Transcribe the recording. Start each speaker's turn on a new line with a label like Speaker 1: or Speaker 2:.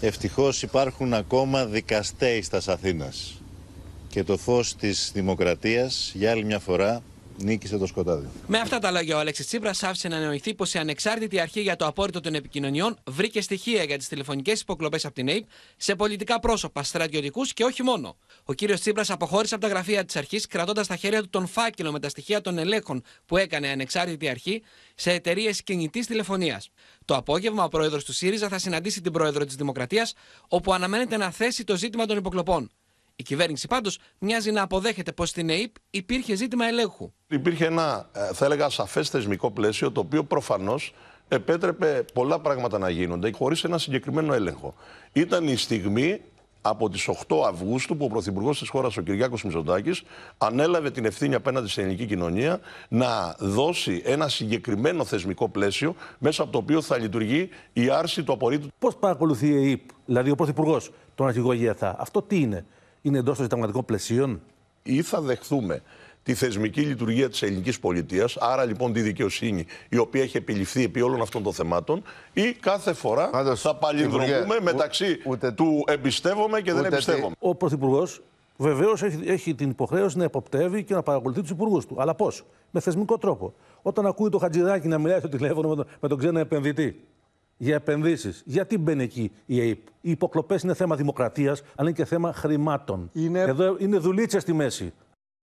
Speaker 1: Ευτυχώς υπάρχουν ακόμα δικαστέοι στα Αθήνας και το φως της δημοκρατίας για άλλη μια φορά νίκησε το σκοτάδι.
Speaker 2: Με αυτά τα λόγια, ο Αλέξης Τσίπρας άφησε να νοηθεί πως η ανεξάρτητη αρχή για το απόρριτο των επικοινωνιών βρήκε στοιχεία για τις τηλεφωνικές υποκλοπές από την ΑΕΠ σε πολιτικά πρόσωπα, στρατιωτικούς και όχι μόνο. Ο κύριος Τσίπρας αποχώρησε από τα γραφεία της αρχής, κρατώντας στα χέρια του τον φάκελο με τα στοιχεία των ελέγχων που έκανε ανεξάρτητη αρχή σε εταιρείες κινητής τηλεφωνίας. Το απόγευμα, ο πρόεδρος του ΣΥΡΙΖΑ θα συναντήσει την πρόεδρο της Δημοκρατίας, όπου αναμένεται να θέσει το ζήτημα των υποκλοπών. Η κυβέρνηση πάντως μοιάζει να αποδέχεται πως στην ΕΕΠ υπήρχε ζήτημα ελέγχου.
Speaker 1: Υπήρχε ένα, ε, θα έλεγα, σαφές θεσμικό πλαίσιο το οποίο προφανώς επέτρεπε πολλά πράγματα να γίνονται χωρίς ένα συγκεκριμένο έλεγχο. Ήταν η στιγμή από τις 8 Αυγούστου που ο Πρωθυπουργός της χώρας, ο Κυριάκος Μητσοτάκης, ανέλαβε την ευθύνη απέναντι στην ελληνική κοινωνία να δώσει ένα συγκεκριμένο θεσμικό πλαίσιο μέσα από το οποίο θα λειτουργεί η άρση του απορρίτου. Πώς παρακολουθεί η ΕΕΠ, δηλαδή ο Πρωθυπουργός, τον Αρχηγό Αυτό τι είναι είναι εντός των συνταγματικών πλαισίων. Ή θα δεχθούμε τη θεσμική λειτουργία της ελληνικής πολιτείας, άρα λοιπόν τη δικαιοσύνη, η οποία έχει επιληφθεί επί όλων αυτών των θεμάτων, ή κάθε φορά Άντως, θα παλινδρομούμε μεταξύ θεματων η καθε φορα θα παλινδρομουμε μεταξυ του εμπιστεύομαι και δεν εμπιστεύομαι.
Speaker 3: Ο Πρωθυπουργός βεβαίως έχει, έχει την υποχρέωση να εποπτεύει και να παρακολουθεί τους υπουργούς του. Αλλά πώς, με θεσμικό τρόπο. Όταν ακούει το Χατζηδάκι να μιλάει στο τηλέφωνο με τον, με τον ξένο επενδυτή, για επενδύσεις. Γιατί μπαίνει εκεί η ΑΕΠ. Οι υποκλοπές είναι θέμα δημοκρατίας, αλλά είναι και θέμα χρημάτων. Είναι... Εδώ είναι δουλίτσε στη μέση.